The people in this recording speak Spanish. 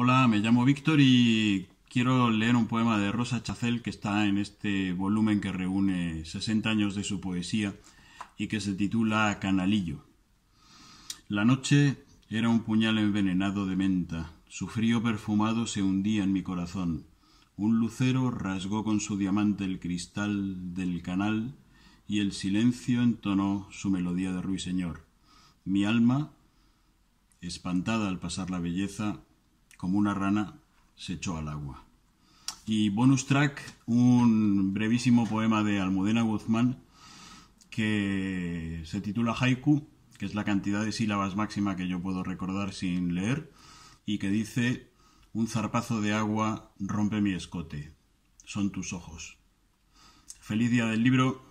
Hola, me llamo Víctor y quiero leer un poema de Rosa Chacel que está en este volumen que reúne 60 años de su poesía y que se titula Canalillo. La noche era un puñal envenenado de menta, su frío perfumado se hundía en mi corazón. Un lucero rasgó con su diamante el cristal del canal y el silencio entonó su melodía de ruiseñor. Mi alma, espantada al pasar la belleza, como una rana se echó al agua. Y bonus track, un brevísimo poema de Almudena Guzmán que se titula Haiku, que es la cantidad de sílabas máxima que yo puedo recordar sin leer, y que dice, un zarpazo de agua rompe mi escote, son tus ojos. Feliz día del libro.